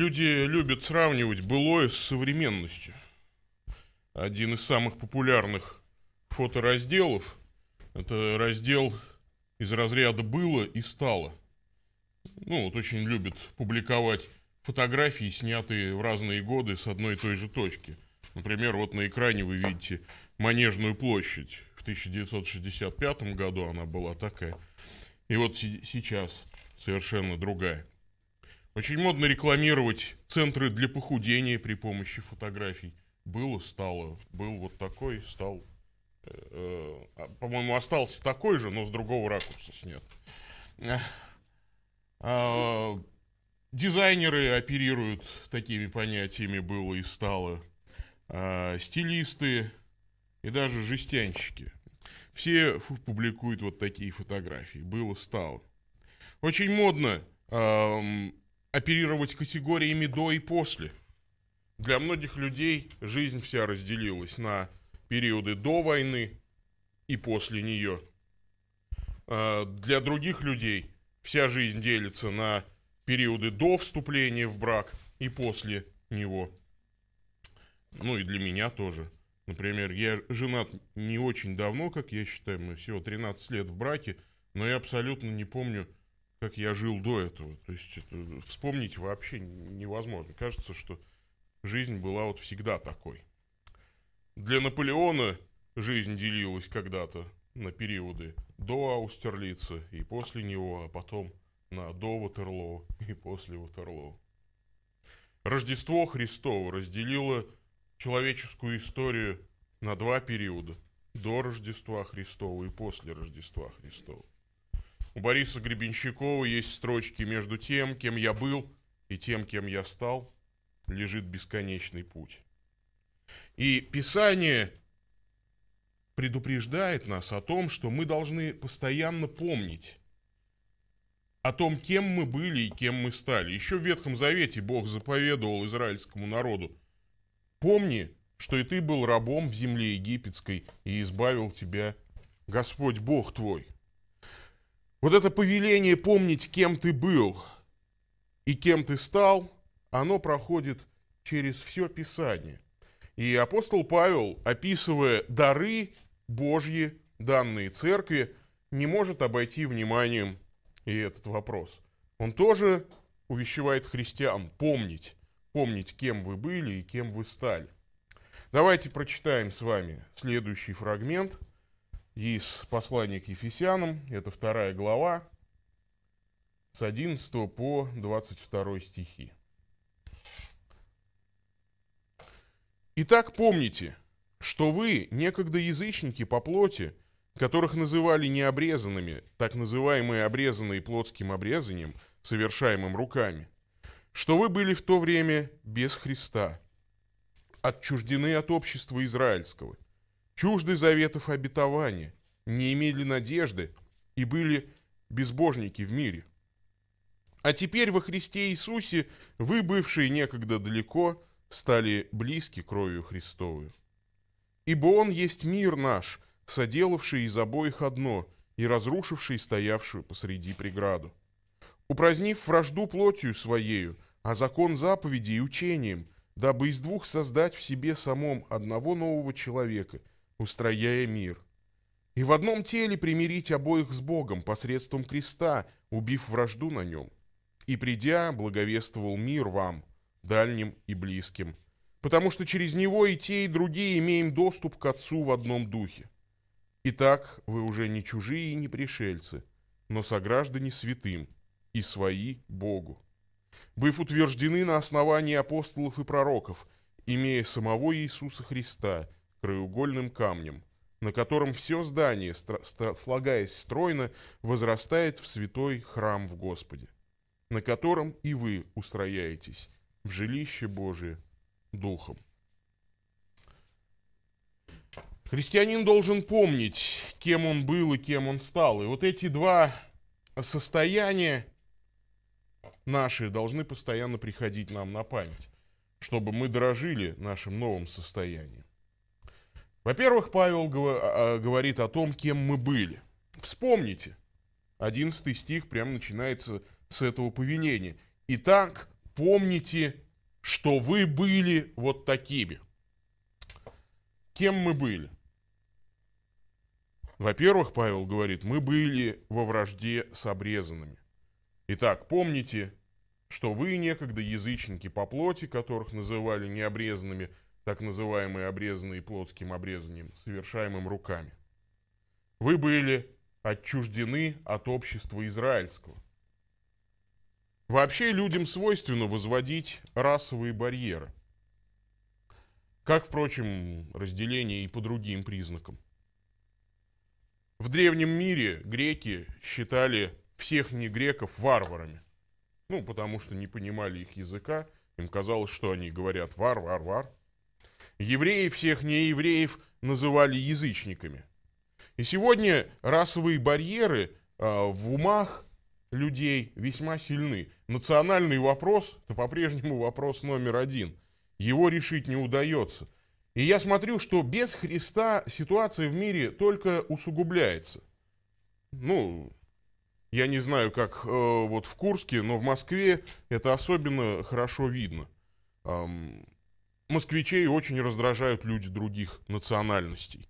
Люди любят сравнивать былое с современностью. Один из самых популярных фоторазделов – это раздел из разряда «было» и «стало». Ну, вот очень любят публиковать фотографии, снятые в разные годы с одной и той же точки. Например, вот на экране вы видите Манежную площадь. В 1965 году она была такая. И вот сейчас совершенно другая. Очень модно рекламировать центры для похудения при помощи фотографий. Было, стало. Был вот такой, стал. Э, э а, по-моему, остался такой же, но с другого ракурса снят. А, дизайнеры оперируют такими понятиями было и стало. А, стилисты и даже жестянщики. Все публикуют вот такие фотографии. Было, стало. Очень модно оперировать категориями до и после. Для многих людей жизнь вся разделилась на периоды до войны и после нее. А, для других людей вся жизнь делится на периоды до вступления в брак и после него. Ну и для меня тоже. Например, я женат не очень давно, как я считаю, мы всего 13 лет в браке, но я абсолютно не помню, как я жил до этого. То есть это вспомнить вообще невозможно. Кажется, что жизнь была вот всегда такой. Для Наполеона жизнь делилась когда-то на периоды до Аустерлица и после него, а потом на до Ватерлоо и после Ватерлоо. Рождество Христово разделило человеческую историю на два периода – до Рождества Христова и после Рождества Христова. У Бориса Гребенщикова есть строчки между тем, кем я был, и тем, кем я стал, лежит бесконечный путь. И Писание предупреждает нас о том, что мы должны постоянно помнить о том, кем мы были и кем мы стали. Еще в Ветхом Завете Бог заповедовал израильскому народу, помни, что и ты был рабом в земле египетской, и избавил тебя Господь Бог твой. Вот это повеление помнить, кем ты был и кем ты стал, оно проходит через все Писание. И апостол Павел, описывая дары Божьи, данные церкви, не может обойти вниманием и этот вопрос. Он тоже увещевает христиан помнить, помнить, кем вы были и кем вы стали. Давайте прочитаем с вами следующий фрагмент – из послания к Ефесянам, это вторая глава, с 11 по 22 стихи. Итак, помните, что вы, некогда язычники по плоти, которых называли необрезанными, так называемые обрезанные плотским обрезанием, совершаемым руками, что вы были в то время без Христа, отчуждены от общества израильского, чужды заветов обетования, не имели надежды и были безбожники в мире. А теперь во Христе Иисусе вы, бывшие некогда далеко, стали близки кровью Христовую. Ибо Он есть мир наш, соделавший из обоих одно и разрушивший стоявшую посреди преграду. Упразднив вражду плотью своею, а закон заповедей учением, дабы из двух создать в себе самом одного нового человека устрояя мир. И в одном теле примирить обоих с Богом посредством креста, убив вражду на нем. И придя, благовествовал мир вам, дальним и близким, потому что через него и те, и другие имеем доступ к Отцу в одном духе. Итак, вы уже не чужие и не пришельцы, но сограждане святым и свои Богу, быв утверждены на основании апостолов и пророков, имея самого Иисуса Христа – краеугольным камнем, на котором все здание, слагаясь стройно, возрастает в святой храм в Господе, на котором и вы устрояетесь в жилище Божие Духом. Христианин должен помнить, кем он был и кем он стал. И вот эти два состояния наши должны постоянно приходить нам на память, чтобы мы дорожили нашим новым состоянием. Во-первых, Павел а, а, говорит о том, кем мы были. Вспомните, 11 стих прям начинается с этого повеления. Итак, помните, что вы были вот такими. Кем мы были? Во-первых, Павел говорит, мы были во вражде с обрезанными. Итак, помните, что вы некогда язычники по плоти, которых называли необрезанными – так называемые обрезанные плотским обрезанием, совершаемым руками. Вы были отчуждены от общества израильского. Вообще людям свойственно возводить расовые барьеры. Как, впрочем, разделение и по другим признакам. В древнем мире греки считали всех не греков варварами. Ну, потому что не понимали их языка. Им казалось, что они говорят вар, вар, вар. Евреев всех неевреев называли язычниками. И сегодня расовые барьеры а, в умах людей весьма сильны. Национальный вопрос – это по-прежнему вопрос номер один. Его решить не удается. И я смотрю, что без Христа ситуация в мире только усугубляется. Ну, я не знаю, как э, вот в Курске, но в Москве это особенно хорошо видно. Эм, москвичей очень раздражают люди других национальностей.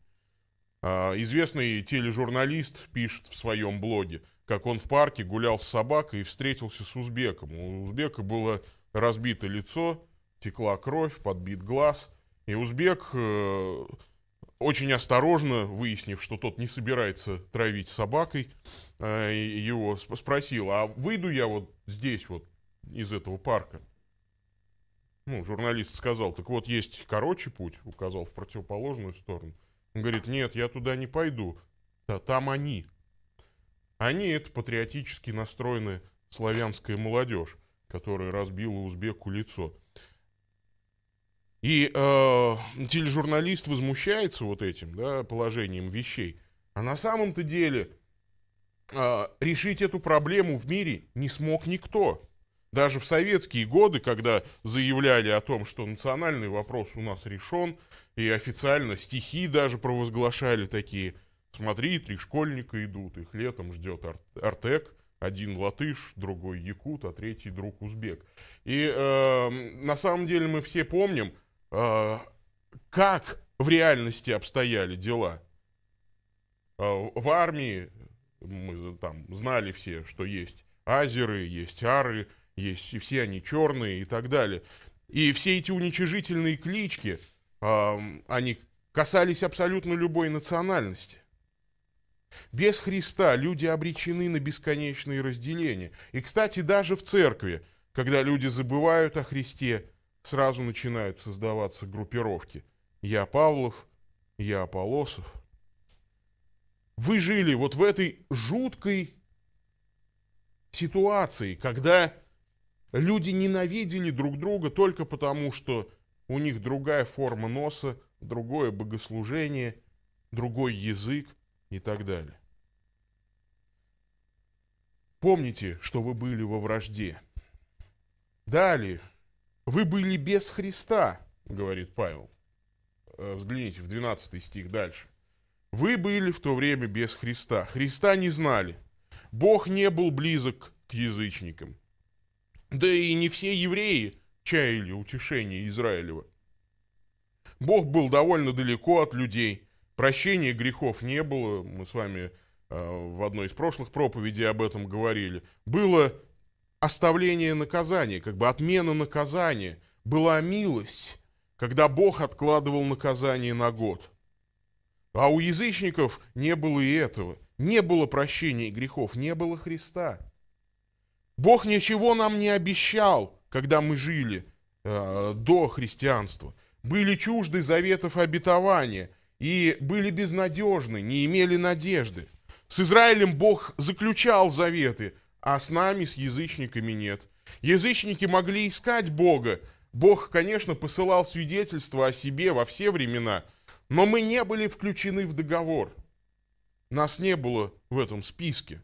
А, известный тележурналист пишет в своем блоге, как он в парке гулял с собакой и встретился с узбеком. У узбека было разбито лицо, текла кровь, подбит глаз. И узбек, э, очень осторожно, выяснив, что тот не собирается травить собакой, э, его спросил, а выйду я вот здесь вот из этого парка? Ну, журналист сказал, так вот, есть короче путь, указал в противоположную сторону. Он говорит, нет, я туда не пойду, да там они. Они — это патриотически настроенная славянская молодежь, которая разбила узбеку лицо. И э, тележурналист возмущается вот этим да, положением вещей. А на самом-то деле э, решить эту проблему в мире не смог никто. Даже в советские годы, когда заявляли о том, что национальный вопрос у нас решен, и официально стихи даже провозглашали такие. Смотри, три школьника идут, их летом ждет ар Артек, один латыш, другой якут, а третий друг узбек. И э, на самом деле мы все помним, э, как в реальности обстояли дела. Э, в армии мы э, там знали все, что есть азеры, есть ары, есть, и все они черные и так далее. И все эти уничижительные клички, э, они касались абсолютно любой национальности. Без Христа люди обречены на бесконечные разделения. И, кстати, даже в церкви, когда люди забывают о Христе, сразу начинают создаваться группировки. Я Павлов, я Аполосов. Вы жили вот в этой жуткой ситуации, когда Люди ненавидели друг друга только потому, что у них другая форма носа, другое богослужение, другой язык и так далее. Помните, что вы были во вражде. Далее. Вы были без Христа, говорит Павел. Э, взгляните в 12 стих дальше. Вы были в то время без Христа. Христа не знали. Бог не был близок к язычникам. Да и не все евреи чаяли утешение Израилева. Бог был довольно далеко от людей, прощения грехов не было, мы с вами э, в одной из прошлых проповедей об этом говорили. Было оставление наказания, как бы отмена наказания, была милость, когда Бог откладывал наказание на год. А у язычников не было и этого. Не было прощения грехов, не было Христа. Бог ничего нам не обещал, когда мы жили э, до христианства. Были чужды заветов обетования и были безнадежны, не имели надежды. С Израилем Бог заключал заветы, а с нами, с язычниками нет. Язычники могли искать Бога. Бог, конечно, посылал свидетельства о себе во все времена, но мы не были включены в договор. Нас не было в этом списке.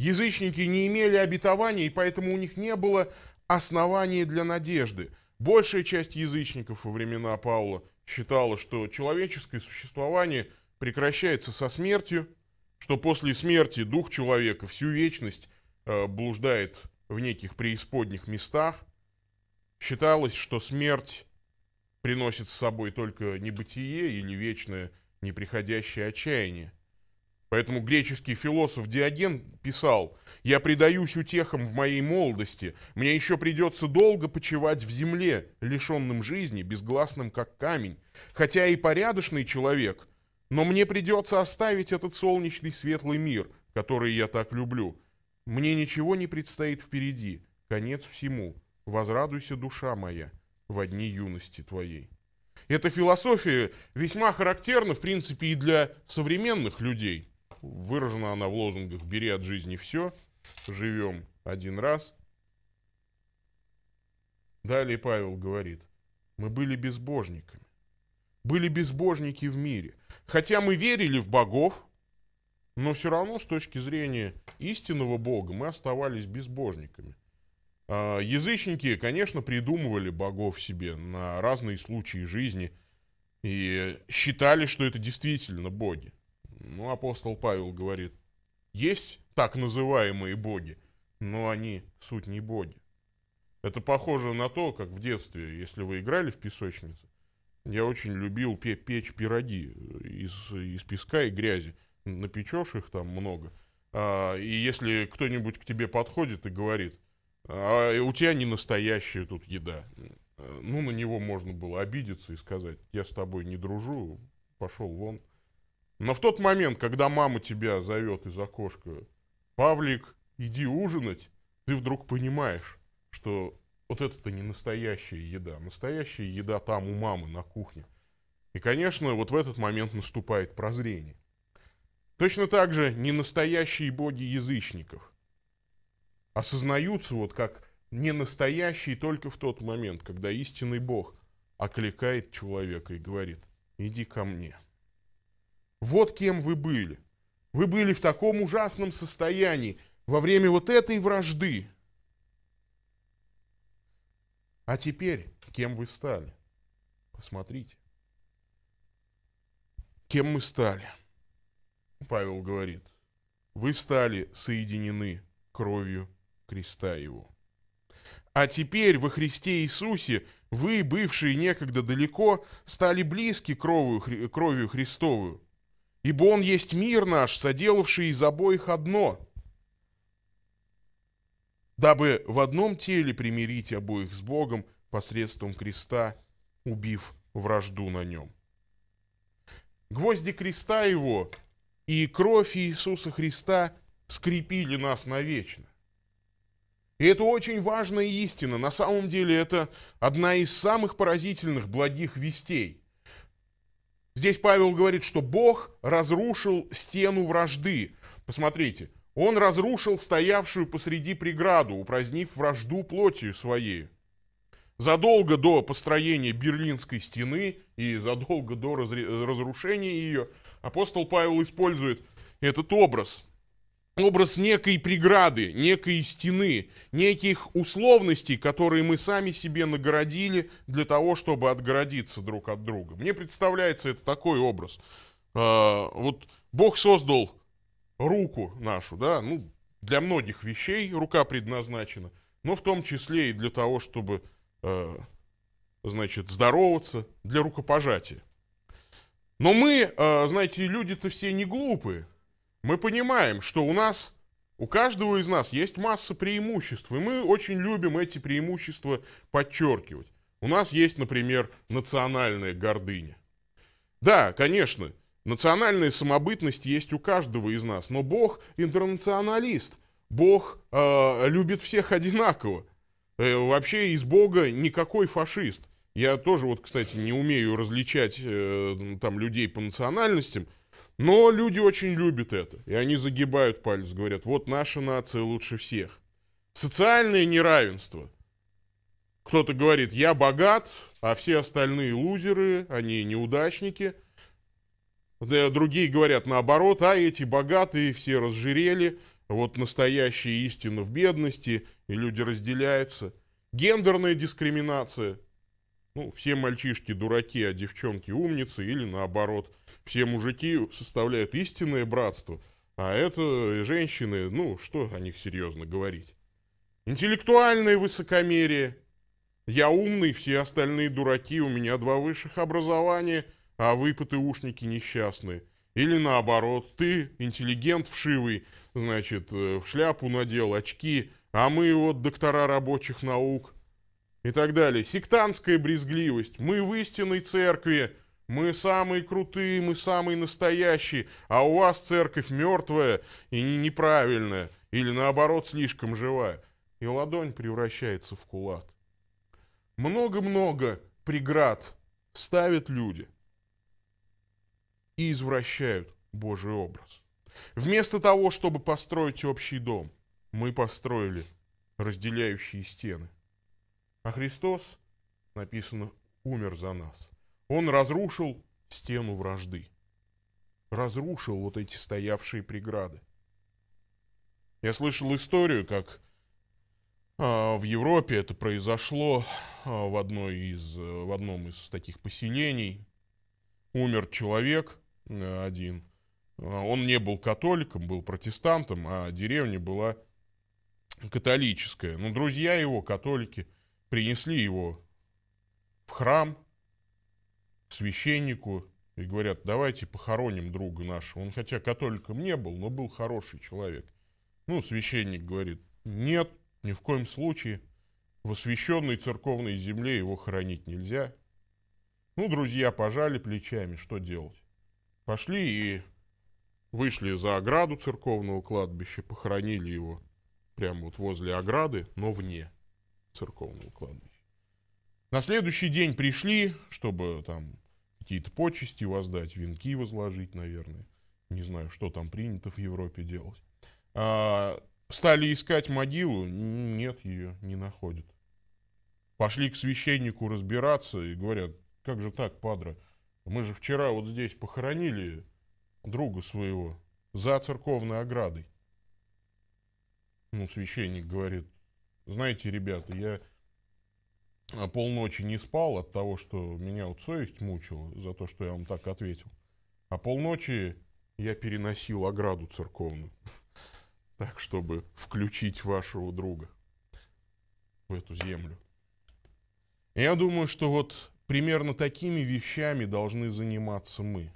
Язычники не имели обетования, и поэтому у них не было оснований для надежды. Большая часть язычников во времена Павла считала, что человеческое существование прекращается со смертью, что после смерти дух человека всю вечность э, блуждает в неких преисподних местах. Считалось, что смерть приносит с собой только небытие или вечное неприходящее отчаяние. Поэтому греческий философ Диоген писал, «Я предаюсь утехам в моей молодости, мне еще придется долго почивать в земле, лишенным жизни, безгласным как камень, хотя и порядочный человек, но мне придется оставить этот солнечный светлый мир, который я так люблю. Мне ничего не предстоит впереди, конец всему, возрадуйся, душа моя, в одни юности твоей». Эта философия весьма характерна, в принципе, и для современных людей – Выражена она в лозунгах «Бери от жизни все», «Живем один раз». Далее Павел говорит, мы были безбожниками. Были безбожники в мире. Хотя мы верили в богов, но все равно с точки зрения истинного Бога мы оставались безбожниками. А, язычники, конечно, придумывали богов себе на разные случаи жизни и считали, что это действительно боги. Ну, апостол Павел говорит, есть так называемые боги, но они суть не боги. Это похоже на то, как в детстве, если вы играли в песочнице, я очень любил печь пироги из, из песка и грязи. Напечешь их там много. А, и если кто-нибудь к тебе подходит и говорит, а у тебя не настоящая тут еда, ну, на него можно было обидеться и сказать, я с тобой не дружу, пошел вон. Но в тот момент, когда мама тебя зовет из окошка, Павлик, иди ужинать, ты вдруг понимаешь, что вот это-то не настоящая еда. Настоящая еда там у мамы на кухне. И, конечно, вот в этот момент наступает прозрение. Точно так же не настоящие боги язычников осознаются вот как не настоящие только в тот момент, когда истинный бог окликает человека и говорит «иди ко мне». Вот кем вы были. Вы были в таком ужасном состоянии во время вот этой вражды. А теперь кем вы стали? Посмотрите. Кем мы стали? Павел говорит, вы стали соединены кровью креста его. А теперь во Христе Иисусе вы, бывшие некогда далеко, стали близки кровью, кровью Христовую, Ибо Он есть мир наш, соделавший из обоих одно, дабы в одном теле примирить обоих с Богом посредством креста, убив вражду на нем. Гвозди креста его и кровь Иисуса Христа скрепили нас навечно. И это очень важная истина. На самом деле это одна из самых поразительных благих вестей. Здесь Павел говорит, что Бог разрушил стену вражды. Посмотрите, он разрушил стоявшую посреди преграду, упразднив вражду плотью своей. Задолго до построения Берлинской стены и задолго до разрушения ее апостол Павел использует этот образ – образ некой преграды, некой стены, неких условностей, которые мы сами себе нагородили для того, чтобы отгородиться друг от друга. Мне представляется это такой образ. Э, вот Бог создал руку нашу, да, ну, для многих вещей рука предназначена, но в том числе и для того, чтобы, э, значит, здороваться, для рукопожатия. Но мы, э, знаете, люди-то все не глупые мы понимаем, что у нас, у каждого из нас есть масса преимуществ, и мы очень любим эти преимущества подчеркивать. У нас есть, например, национальная гордыня. Да, конечно, национальная самобытность есть у каждого из нас, но Бог интернационалист, Бог э, любит всех одинаково. Э, вообще из Бога никакой фашист. Я тоже, вот, кстати, не умею различать э, там людей по национальностям, но люди очень любят это, и они загибают палец, говорят, вот наша нация лучше всех. Социальное неравенство. Кто-то говорит, я богат, а все остальные лузеры, они неудачники. Другие говорят наоборот, а эти богатые все разжирели, вот настоящая истина в бедности, и люди разделяются. Гендерная дискриминация. Ну, все мальчишки дураки, а девчонки умницы, или наоборот – все мужики составляют истинное братство, а это женщины, ну, что о них серьезно говорить. Интеллектуальное высокомерие. Я умный, все остальные дураки, у меня два высших образования, а вы, ПТУшники, несчастные. Или наоборот, ты, интеллигент вшивый, значит, э, в шляпу надел, очки, а мы вот доктора рабочих наук и так далее. Сектантская брезгливость. Мы в истинной церкви, мы самые крутые, мы самые настоящие, а у вас церковь мертвая и неправильная, или наоборот слишком живая. И ладонь превращается в кулак. Много-много преград ставят люди и извращают Божий образ. Вместо того, чтобы построить общий дом, мы построили разделяющие стены. А Христос, написано, умер за нас – он разрушил стену вражды. Разрушил вот эти стоявшие преграды. Я слышал историю, как а, в Европе это произошло а, в, одной из, э, в одном из таких поселений. Умер человек э, один. А, он не был католиком, был протестантом, а деревня была католическая. Но друзья его, католики, принесли его в храм – к священнику и говорят, давайте похороним друга нашего. Он хотя католиком не был, но был хороший человек. Ну, священник говорит, нет, ни в коем случае. В освященной церковной земле его хоронить нельзя. Ну, друзья пожали плечами, что делать? Пошли и вышли за ограду церковного кладбища, похоронили его прямо вот возле ограды, но вне церковного кладбища. На следующий день пришли, чтобы там какие-то почести воздать, венки возложить, наверное. Не знаю, что там принято в Европе делать. А, стали искать могилу, нет ее, не находят. Пошли к священнику разбираться и говорят, как же так, падра, мы же вчера вот здесь похоронили друга своего за церковной оградой. Ну, священник говорит, знаете, ребята, я а полночи не спал от того, что меня вот совесть мучила за то, что я вам так ответил. А полночи я переносил ограду церковную, так, чтобы включить вашего друга в эту землю. Я думаю, что вот примерно такими вещами должны заниматься мы.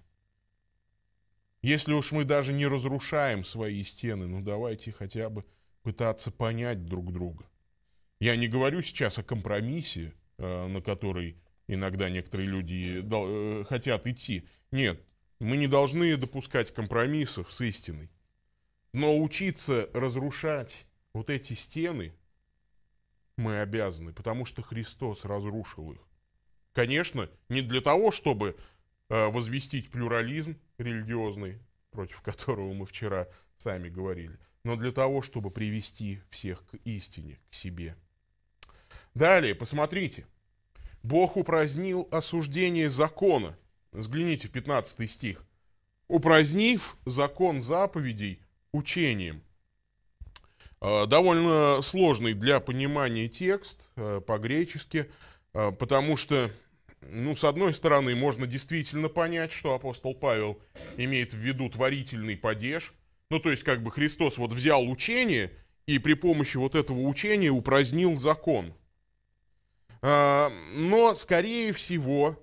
Если уж мы даже не разрушаем свои стены, ну давайте хотя бы пытаться понять друг друга. Я не говорю сейчас о компромиссе, э, на который иногда некоторые люди э, э, хотят идти. Нет, мы не должны допускать компромиссов с истиной. Но учиться разрушать вот эти стены мы обязаны, потому что Христос разрушил их. Конечно, не для того, чтобы возвестить плюрализм религиозный, против которого мы вчера сами говорили, но для того, чтобы привести всех к истине, к себе – Далее, посмотрите. Бог упразднил осуждение закона. Взгляните в 15 стих. Упразднив закон заповедей учением. Э, довольно сложный для понимания текст э, по-гречески, э, потому что, ну, с одной стороны, можно действительно понять, что апостол Павел имеет в виду творительный падеж. Ну, то есть, как бы Христос вот взял учение и при помощи вот этого учения упразднил закон – а, но, скорее всего,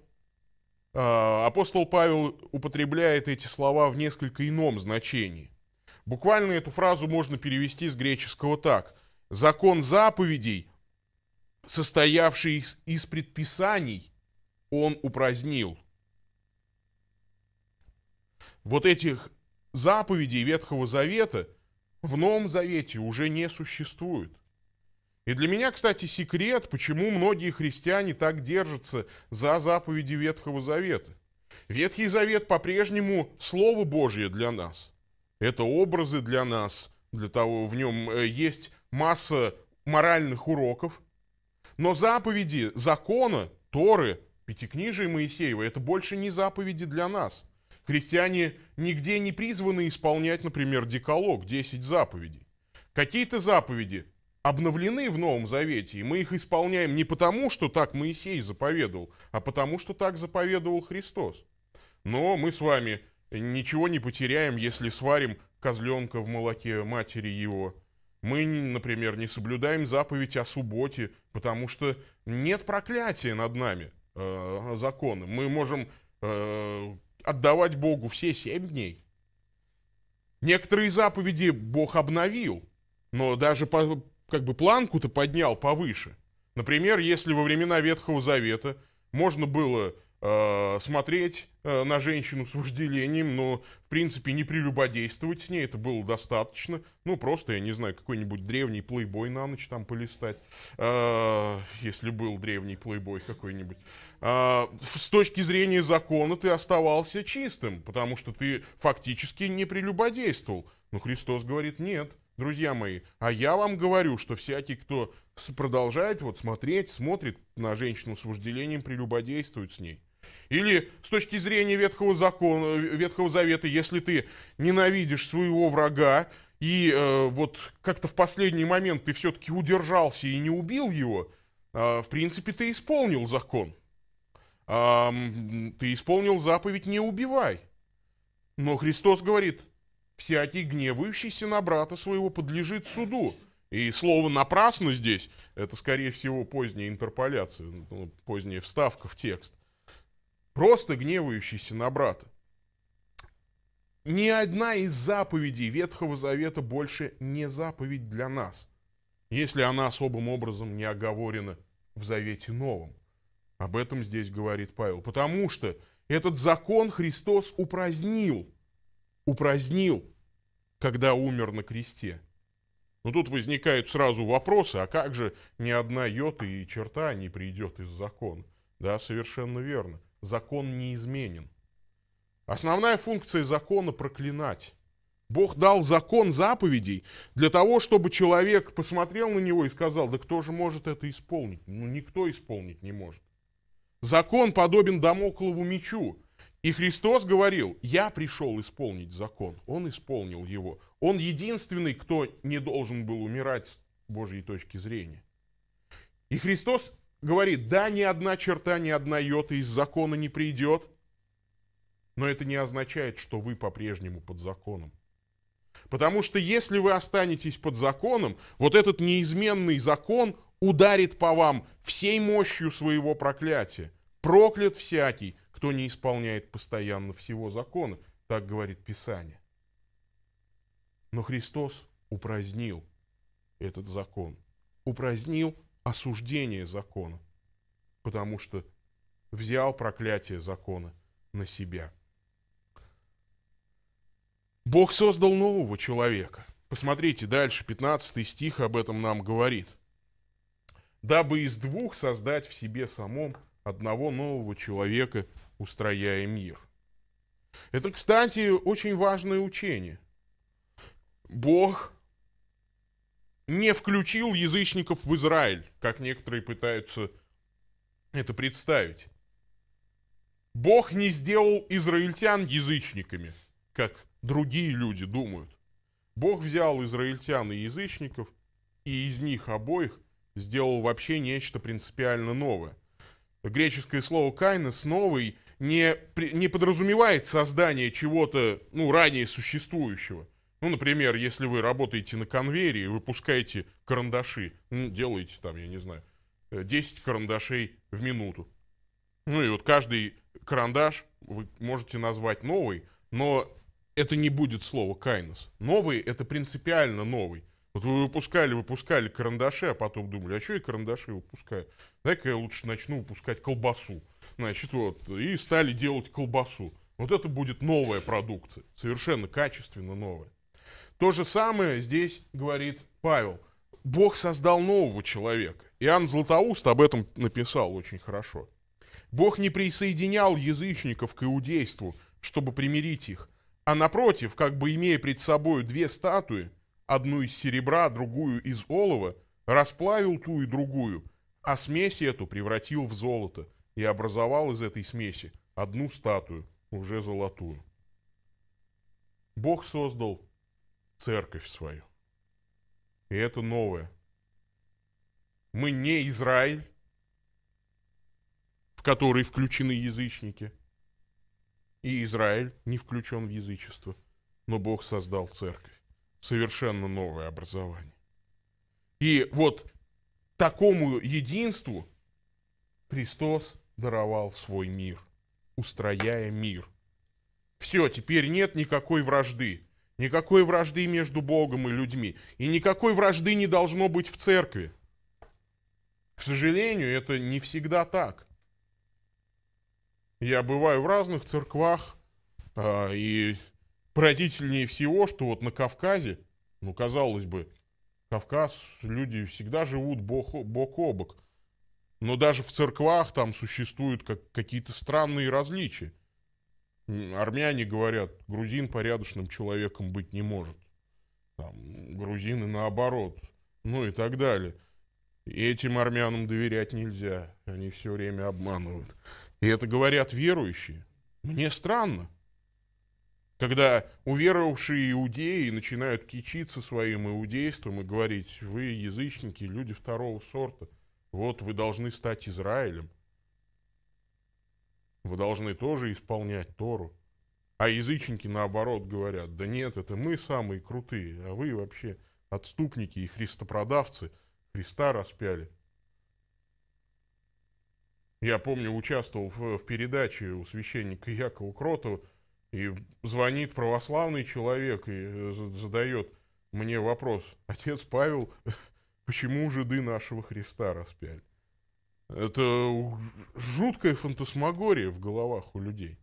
а, апостол Павел употребляет эти слова в несколько ином значении. Буквально эту фразу можно перевести с греческого так. Закон заповедей, состоявший из, предписаний, он упразднил. Вот этих заповедей Ветхого Завета в Новом Завете уже не существует. И для меня, кстати, секрет, почему многие христиане так держатся за заповеди Ветхого Завета. Ветхий Завет по-прежнему Слово Божье для нас. Это образы для нас, для того, в нем э, есть масса моральных уроков. Но заповеди закона, Торы, Пятикнижие Моисеева – это больше не заповеди для нас. Христиане нигде не призваны исполнять, например, декалог, 10 заповедей. Какие-то заповеди обновлены в Новом Завете, и мы их исполняем не потому, что так Моисей заповедовал, а потому, что так заповедовал Христос. Но мы с вами ничего не потеряем, если сварим козленка в молоке матери его. Мы, например, не соблюдаем заповедь о субботе, потому что нет проклятия над нами э, закона. Мы можем э, отдавать Богу все семь дней. Некоторые заповеди Бог обновил, но даже по, как бы планку-то поднял повыше. Например, если во времена Ветхого Завета можно было э, смотреть э, на женщину с вожделением, но, в принципе, не прелюбодействовать с ней, это было достаточно. Ну, просто, я не знаю, какой-нибудь древний плейбой на ночь там полистать, э, если был древний плейбой какой-нибудь. Э, с точки зрения закона ты оставался чистым, потому что ты фактически не прелюбодействовал. Но Христос говорит, нет, Друзья мои, а я вам говорю, что всякий, кто продолжает вот смотреть, смотрит на женщину с вожделением, прелюбодействует с ней. Или с точки зрения Ветхого, закона, Ветхого Завета, если ты ненавидишь своего врага, и э, вот как-то в последний момент ты все-таки удержался и не убил его, э, в принципе, ты исполнил закон. Э, ты исполнил заповедь «не убивай». Но Христос говорит – всякий, гневающийся на брата своего, подлежит суду. И слово «напрасно» здесь, это, скорее всего, поздняя интерполяция, ну, ну, поздняя вставка в текст. Просто гневающийся на брата. Ни одна из заповедей Ветхого Завета больше не заповедь для нас, если она особым образом не оговорена в Завете Новом. Об этом здесь говорит Павел. Потому что этот закон Христос упразднил. Упразднил когда умер на кресте. Но ну, тут возникают сразу вопросы, а как же ни одна йота и черта не придет из закона? Да, совершенно верно. Закон не изменен. Основная функция закона – проклинать. Бог дал закон заповедей для того, чтобы человек посмотрел на него и сказал, да кто же может это исполнить? Ну, никто исполнить не может. Закон подобен домоклову мечу. И Христос говорил, я пришел исполнить закон. Он исполнил его. Он единственный, кто не должен был умирать с Божьей точки зрения. И Христос говорит, да, ни одна черта, ни одна йота из закона не придет, но это не означает, что вы по-прежнему под законом. Потому что если вы останетесь под законом, вот этот неизменный закон ударит по вам всей мощью своего проклятия. Проклят всякий, кто не исполняет постоянно всего закона, так говорит Писание. Но Христос упразднил этот закон, упразднил осуждение закона, потому что взял проклятие закона на себя. Бог создал нового человека. Посмотрите дальше, 15 стих об этом нам говорит. «Дабы из двух создать в себе самом одного нового человека – устрояя мир. Это, кстати, очень важное учение. Бог не включил язычников в Израиль, как некоторые пытаются это представить. Бог не сделал израильтян язычниками, как другие люди думают. Бог взял израильтян и язычников, и из них обоих сделал вообще нечто принципиально новое. Греческое слово «кайнес» — новый — не, не подразумевает создание чего-то, ну, ранее существующего. Ну, например, если вы работаете на конвейере и выпускаете карандаши, ну, делаете там, я не знаю, 10 э, карандашей в минуту. Ну и вот каждый карандаш вы можете назвать новый, но это не будет слово «кайнос». Новый — это принципиально новый. Вот вы выпускали, выпускали карандаши, а потом думали, а что я карандаши выпускаю? Дай-ка я лучше начну выпускать колбасу значит, вот, и стали делать колбасу. Вот это будет новая продукция, совершенно качественно новая. То же самое здесь говорит Павел. Бог создал нового человека. Иоанн Златоуст об этом написал очень хорошо. Бог не присоединял язычников к иудейству, чтобы примирить их, а напротив, как бы имея пред собою две статуи, одну из серебра, другую из олова, расплавил ту и другую, а смесь эту превратил в золото – и образовал из этой смеси одну статую, уже золотую. Бог создал церковь свою. И это новое. Мы не Израиль, в который включены язычники, и Израиль не включен в язычество, но Бог создал церковь. Совершенно новое образование. И вот такому единству Христос даровал свой мир, устрояя мир. Все, теперь нет никакой вражды. Никакой вражды между Богом и людьми. И никакой вражды не должно быть в церкви. К сожалению, это не всегда так. Я бываю в разных церквах, а, и поразительнее всего, что вот на Кавказе, ну, казалось бы, Кавказ, люди всегда живут бок, бок о бок. Но даже в церквах там существуют как, какие-то странные различия. Армяне говорят, грузин порядочным человеком быть не может. Там, грузины наоборот. Ну и так далее. И этим армянам доверять нельзя. Они все время обманывают. И это говорят верующие. Мне странно. Когда уверовавшие иудеи начинают кичиться своим иудейством и говорить, вы язычники, люди второго сорта – вот вы должны стать Израилем. Вы должны тоже исполнять Тору. А язычники наоборот говорят, да нет, это мы самые крутые, а вы вообще отступники и христопродавцы. Христа распяли. Я помню, участвовал в, в передаче у священника Якова Кротова, и звонит православный человек и э, задает мне вопрос. Отец Павел, почему жиды нашего Христа распяли. Это жуткая фантасмагория в головах у людей.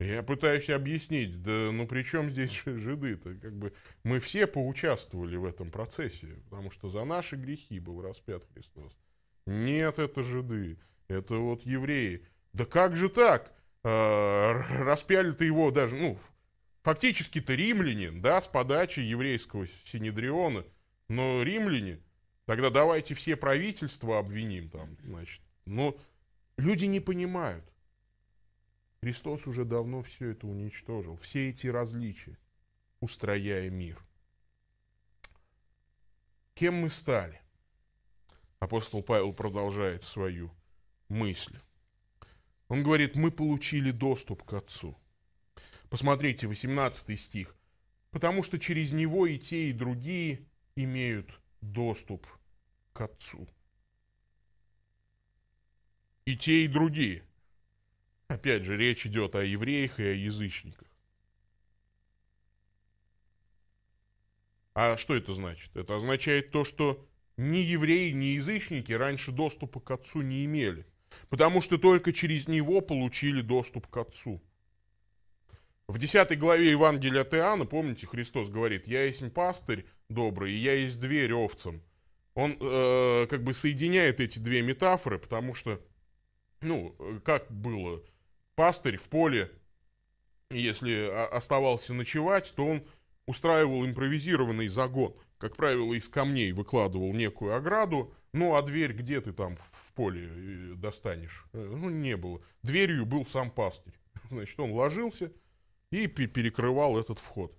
Я пытаюсь объяснить, да ну при чем здесь жиды-то? Как бы мы все поучаствовали в этом процессе, потому что за наши грехи был распят Христос. Нет, это жиды, это вот евреи. Да как же так? А, распяли-то его даже, ну, фактически-то римляне, да, с подачи еврейского Синедриона, но римляне – Тогда давайте все правительства обвиним там, значит. Но люди не понимают. Христос уже давно все это уничтожил, все эти различия, устрояя мир. Кем мы стали? Апостол Павел продолжает свою мысль. Он говорит, мы получили доступ к Отцу. Посмотрите, 18 стих. Потому что через него и те, и другие имеют доступ к отцу. И те, и другие. Опять же, речь идет о евреях и о язычниках. А что это значит? Это означает то, что ни евреи, ни язычники раньше доступа к Отцу не имели, потому что только через него получили доступ к Отцу. В 10 главе Евангелия от Иоанна, помните, Христос говорит, «Я есть пастырь добрый, и я есть дверь овцам он э, как бы соединяет эти две метафоры, потому что, ну, как было, пастырь в поле, если оставался ночевать, то он устраивал импровизированный загон, как правило, из камней выкладывал некую ограду, ну, а дверь где ты там в поле э, достанешь? Э, ну, не было. Дверью был сам пастырь. Значит, он ложился и перекрывал этот вход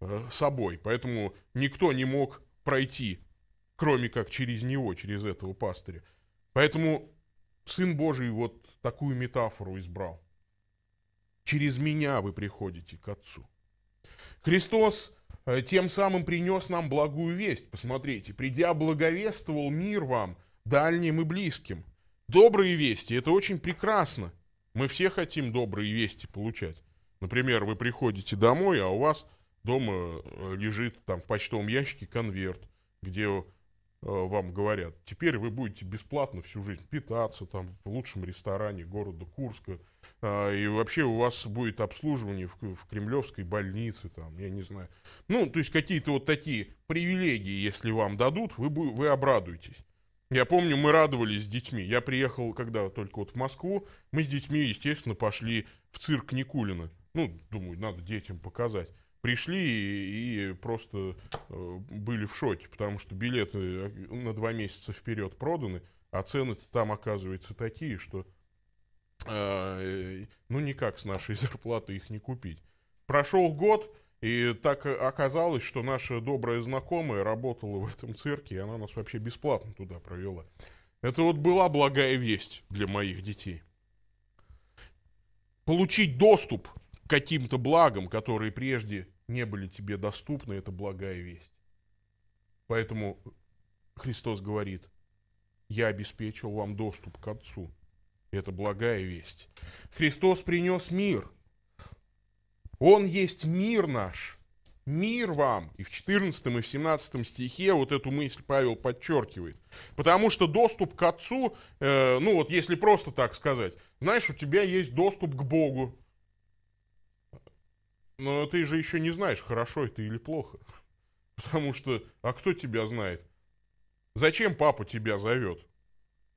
э, собой. Поэтому никто не мог пройти кроме как через него, через этого пастыря. Поэтому Сын Божий вот такую метафору избрал. Через меня вы приходите к Отцу. Христос э, тем самым принес нам благую весть. Посмотрите, придя, благовествовал мир вам, дальним и близким. Добрые вести – это очень прекрасно. Мы все хотим добрые вести получать. Например, вы приходите домой, а у вас дома э, лежит там в почтовом ящике конверт, где Э, вам говорят, теперь вы будете бесплатно всю жизнь питаться там в лучшем ресторане города Курска, а, и вообще у вас будет обслуживание в, кремлевской больнице, там, я не знаю. Ну, то есть какие-то вот такие привилегии, если вам дадут, вы, вы обрадуетесь. Я помню, мы радовались с детьми. Я приехал, когда только вот в Москву, мы с детьми, естественно, пошли в цирк Никулина. Ну, думаю, надо детям показать пришли и просто э, были в шоке, потому что билеты э, на два месяца вперед проданы, а цены там, оказывается, такие, что а, э, ну никак с нашей зарплаты их не купить. Прошел год, и так оказалось, что наша добрая знакомая работала в этом цирке, и она нас вообще бесплатно туда провела. Это вот была благая весть для моих детей. Получить доступ к каким-то благам, которые прежде не были тебе доступны, это благая весть. Поэтому Христос говорит, я обеспечил вам доступ к Отцу. Это благая весть. Христос принес мир. Он есть мир наш. Мир вам. И в 14 и в 17 стихе вот эту мысль Павел подчеркивает. Потому что доступ к Отцу, э, ну вот если просто так сказать, знаешь, у тебя есть доступ к Богу. Но ты же еще не знаешь, хорошо это или плохо. Потому что, а кто тебя знает? Зачем папа тебя зовет?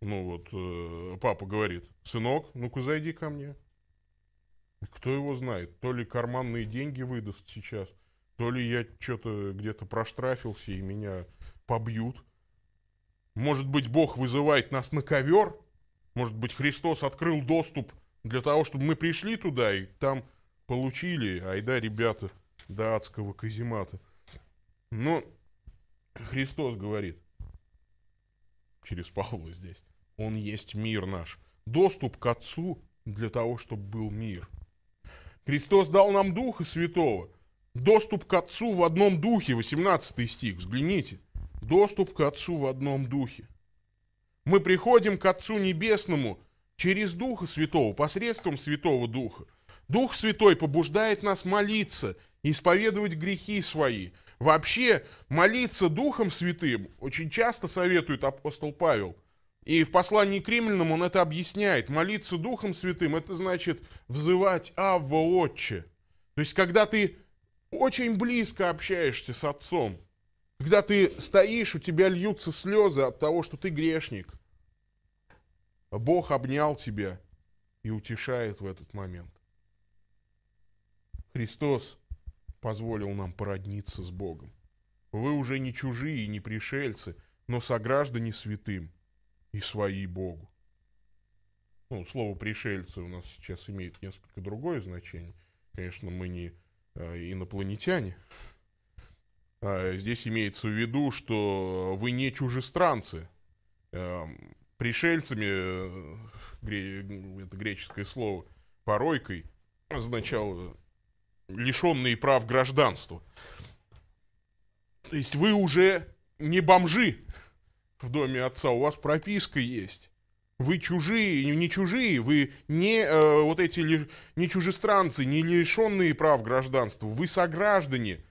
Ну вот, э, папа говорит, сынок, ну-ка зайди ко мне. Кто его знает? То ли карманные деньги выдаст сейчас, то ли я что-то где-то проштрафился и меня побьют. Может быть, Бог вызывает нас на ковер? Может быть, Христос открыл доступ для того, чтобы мы пришли туда, и там получили, айда, ребята, до адского каземата. Но Христос говорит через Павла здесь, он есть мир наш. Доступ к Отцу для того, чтобы был мир. Христос дал нам Духа Святого. Доступ к Отцу в одном Духе, 18 стих, взгляните. Доступ к Отцу в одном Духе. Мы приходим к Отцу Небесному через Духа Святого, посредством Святого Духа. Дух Святой побуждает нас молиться, исповедовать грехи свои. Вообще, молиться Духом Святым очень часто советует апостол Павел. И в послании к римлянам он это объясняет. Молиться Духом Святым – это значит взывать «Авва, Отче». То есть, когда ты очень близко общаешься с Отцом, когда ты стоишь, у тебя льются слезы от того, что ты грешник. Бог обнял тебя и утешает в этот момент. Христос позволил нам породниться с Богом. Вы уже не чужие и не пришельцы, но сограждане святым и свои Богу. Ну, слово «пришельцы» у нас сейчас имеет несколько другое значение. Конечно, мы не э, инопланетяне. Э, здесь имеется в виду, что вы не чужестранцы. А, э, пришельцами, это греческое слово, поройкой означало лишенные прав гражданства. То есть вы уже не бомжи в доме отца, у вас прописка есть. Вы чужие, не чужие, вы не э, вот эти ли, не чужестранцы, не лишенные прав гражданства, вы сограждане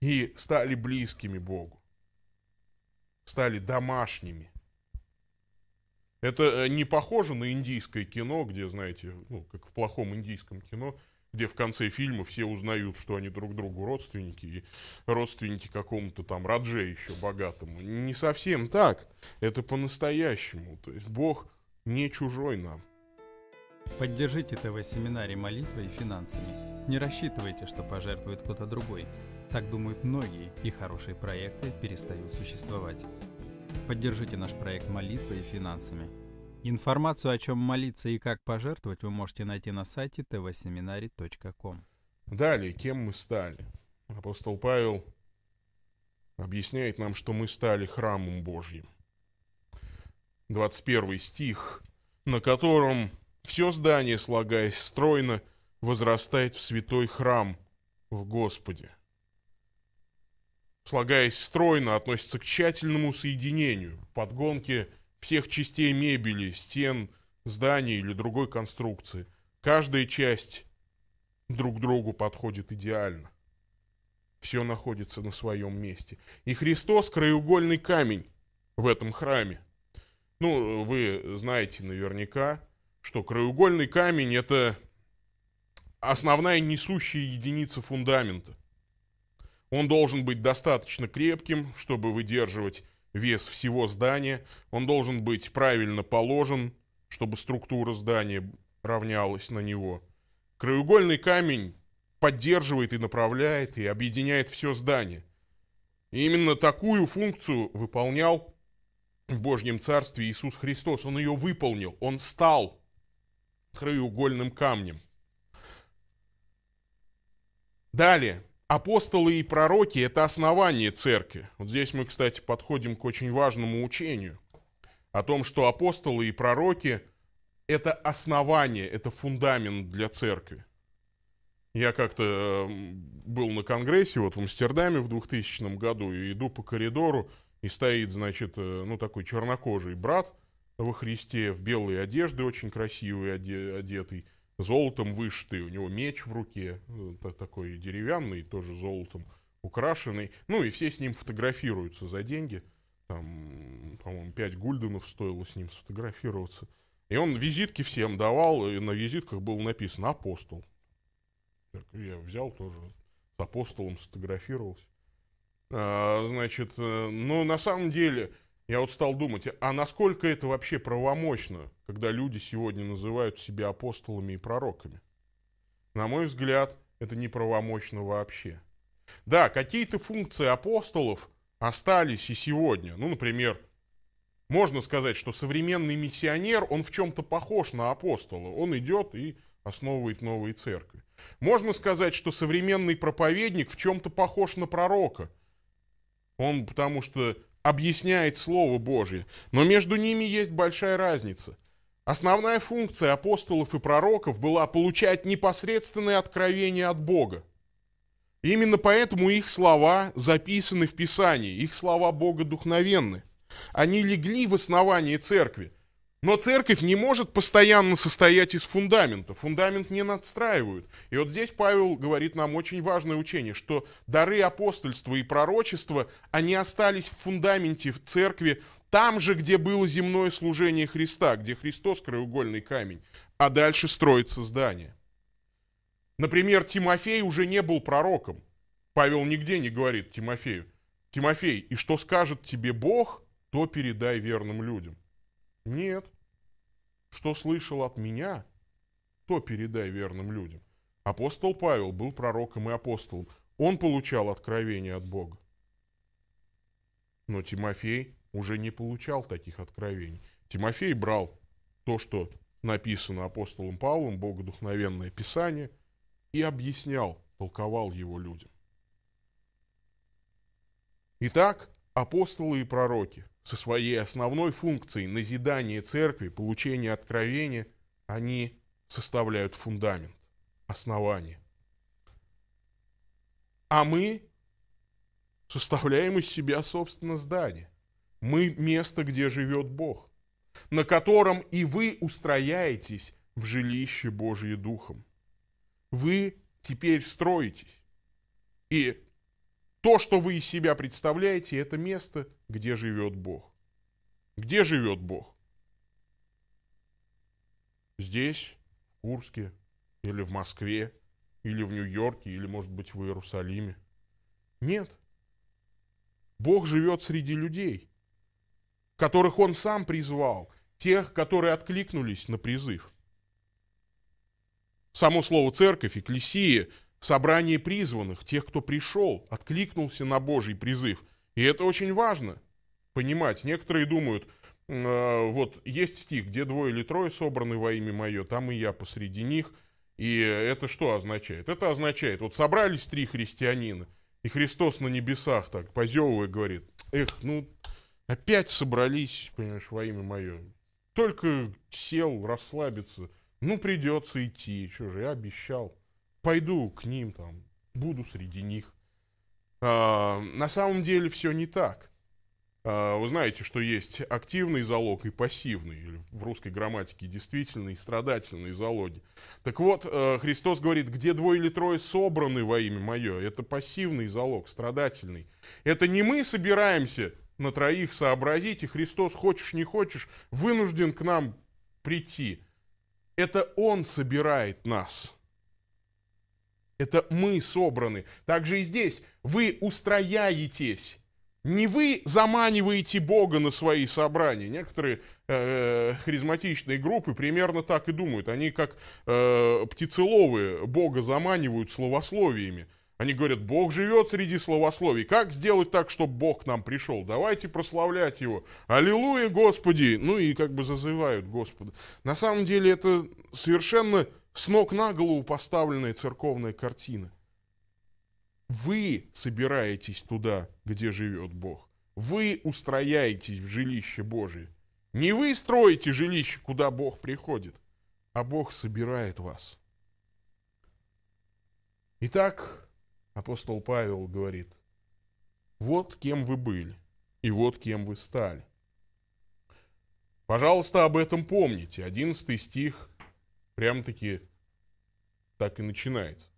и стали близкими Богу, стали домашними. Это э, не похоже на индийское кино, где, знаете, ну, как в плохом индийском кино, где в конце фильма все узнают, что они друг другу родственники, и родственники какому-то там Радже еще богатому. Не совсем так. Это по-настоящему. То есть Бог не чужой нам. Поддержите ТВ-семинарий молитвой и финансами. Не рассчитывайте, что пожертвует кто-то другой. Так думают многие, и хорошие проекты перестают существовать. Поддержите наш проект молитвой и финансами – Информацию, о чем молиться и как пожертвовать, вы можете найти на сайте tvseminary.com. Далее, кем мы стали? Апостол Павел объясняет нам, что мы стали храмом Божьим. 21 стих, на котором все здание, слагаясь стройно, возрастает в святой храм в Господе. Слагаясь стройно, относится к тщательному соединению, подгонке всех частей мебели, стен, зданий или другой конструкции. Каждая часть друг другу подходит идеально. Все находится на своем месте. И Христос – краеугольный камень в этом храме. Ну, вы знаете наверняка, что краеугольный камень – это основная несущая единица фундамента. Он должен быть достаточно крепким, чтобы выдерживать вес всего здания, он должен быть правильно положен, чтобы структура здания равнялась на него. Краеугольный камень поддерживает и направляет, и объединяет все здание. И именно такую функцию выполнял в Божьем Царстве Иисус Христос. Он ее выполнил, он стал краеугольным камнем. Далее, Апостолы и пророки – это основание церкви. Вот здесь мы, кстати, подходим к очень важному учению о том, что апостолы и пророки – это основание, это фундамент для церкви. Я как-то э, был на конгрессе вот в Амстердаме в 2000 году и иду по коридору, и стоит, значит, э, ну такой чернокожий брат во Христе в белой одежде, очень красивый одетый, золотом вышитый, у него меч в руке, э, такой деревянный, тоже золотом украшенный. Ну и все с ним фотографируются за деньги. Там, по-моему, 5 гульденов стоило с ним сфотографироваться. И он визитки всем давал, и на визитках было написано «Апостол». Так, я взял тоже, с апостолом сфотографировался. А, значит, э, но ну, на самом деле, я вот стал думать, а насколько это вообще правомочно, когда люди сегодня называют себя апостолами и пророками? На мой взгляд, это неправомочно вообще. Да, какие-то функции апостолов остались и сегодня. Ну, например, можно сказать, что современный миссионер, он в чем-то похож на апостола. Он идет и основывает новые церкви. Можно сказать, что современный проповедник в чем-то похож на пророка. Он потому что объясняет Слово Божье, но между ними есть большая разница. Основная функция апостолов и пророков была получать непосредственное откровение от Бога. Именно поэтому их слова записаны в Писании, их слова Бога духновенны. Они легли в основании церкви. Но церковь не может постоянно состоять из фундамента. Фундамент не надстраивают. И вот здесь Павел говорит нам очень важное учение, что дары апостольства и пророчества, они остались в фундаменте в церкви, там же, где было земное служение Христа, где Христос краеугольный камень, а дальше строится здание. Например, Тимофей уже не был пророком. Павел нигде не говорит Тимофею, Тимофей, и что скажет тебе Бог, то передай верным людям. Нет. Что слышал от меня, то передай верным людям. Апостол Павел был пророком и апостолом. Он получал откровения от Бога. Но Тимофей уже не получал таких откровений. Тимофей брал то, что написано апостолом Павлом, богодухновенное писание, и объяснял, толковал его людям. Итак, апостолы и пророки – со своей основной функцией назидания церкви, получение откровения, они составляют фундамент, основание. А мы составляем из себя, собственно, здание. Мы место, где живет Бог, на котором и вы устрояетесь в жилище Божье Духом. Вы теперь строитесь. И то, что вы из себя представляете, это место, где живет Бог. Где живет Бог? Здесь, в Курске, или в Москве, или в Нью-Йорке, или, может быть, в Иерусалиме. Нет. Бог живет среди людей, которых Он сам призвал, тех, которые откликнулись на призыв. Само слово «церковь», «экклесия» собрание призванных, тех, кто пришел, откликнулся на Божий призыв. И это очень важно понимать. Некоторые думают, э, вот есть стих, где двое или трое собраны во имя мое, там и я посреди них. И это что означает? Это означает, вот собрались три христианина, и Христос на небесах так, позевывая, говорит, эх, ну опять собрались, понимаешь, во имя мое. Только сел, расслабиться. Ну, придется идти, что же, я обещал пойду к ним, там, буду среди них. А, на самом деле все не так. А, вы знаете, что есть активный залог и пассивный, в русской грамматике действительно и страдательные залоги. Так вот, э, Христос говорит, где двое или трое собраны во имя мое, это пассивный залог, страдательный. Это не мы собираемся на троих сообразить, и Христос, хочешь не хочешь, вынужден к нам прийти. Это Он собирает нас. Это мы собраны. Также и здесь вы устрояетесь. Не вы заманиваете Бога на свои собрания. Некоторые э, э, харизматичные группы примерно так и думают. Они как э, птицеловые Бога заманивают словословиями. Они говорят, Бог живет среди словословий. Как сделать так, чтобы Бог к нам пришел? Давайте прославлять Его. Аллилуйя, Господи! Ну и как бы зазывают Господа. На самом деле это совершенно с ног на голову поставленные церковные картины. Вы собираетесь туда, где живет Бог. Вы устрояетесь в жилище Божие. Не вы строите жилище, куда Бог приходит, а Бог собирает вас. Итак, апостол Павел говорит, вот кем вы были и вот кем вы стали. Пожалуйста, об этом помните. 11 стих Прям-таки так и начинается.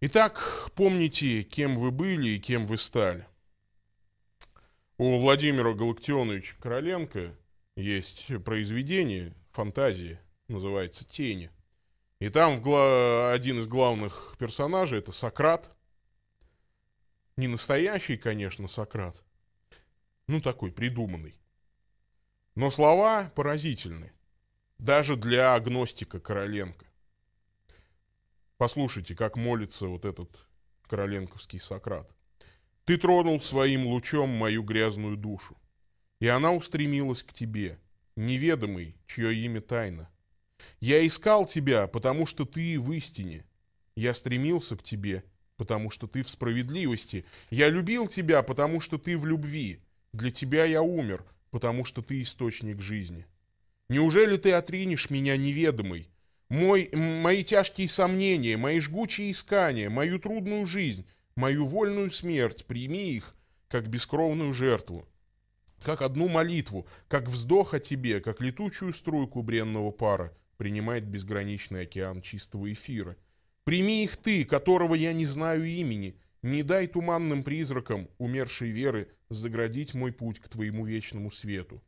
Итак, помните, кем вы были и кем вы стали. У Владимира Галактионовича Короленко есть произведение фантазии, называется «Тени». И там в один из главных персонажей – это Сократ. Не настоящий, конечно, Сократ. Ну, такой, придуманный. Но слова поразительны даже для агностика Короленко. Послушайте, как молится вот этот короленковский Сократ. «Ты тронул своим лучом мою грязную душу, и она устремилась к тебе, неведомый, чье имя тайна. Я искал тебя, потому что ты в истине. Я стремился к тебе, потому что ты в справедливости. Я любил тебя, потому что ты в любви. Для тебя я умер, потому что ты источник жизни. Неужели ты отринешь меня неведомый? Мой, мои тяжкие сомнения, мои жгучие искания, мою трудную жизнь, мою вольную смерть, прими их, как бескровную жертву, как одну молитву, как вздох о тебе, как летучую струйку бренного пара принимает безграничный океан чистого эфира. Прими их ты, которого я не знаю имени, не дай туманным призракам умершей веры заградить мой путь к твоему вечному свету.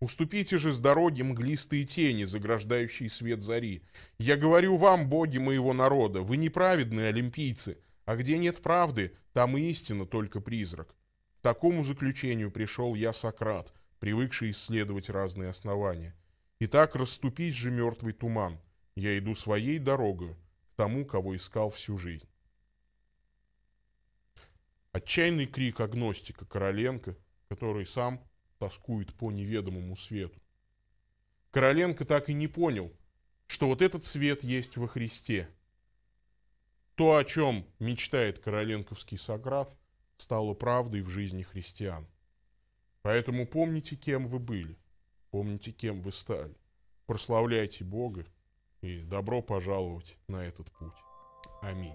Уступите же с дороги мглистые тени, заграждающие свет зари. Я говорю вам, боги моего народа, вы неправедные олимпийцы, а где нет правды, там и истина только призрак. К такому заключению пришел я, Сократ, привыкший исследовать разные основания. Итак, расступись же, мертвый туман, я иду своей дорогой, к тому, кого искал всю жизнь. Отчаянный крик агностика Короленко, который сам тоскует по неведомому свету. Короленко так и не понял, что вот этот свет есть во Христе. То, о чем мечтает короленковский Сократ, стало правдой в жизни христиан. Поэтому помните, кем вы были, помните, кем вы стали. Прославляйте Бога и добро пожаловать на этот путь. Аминь.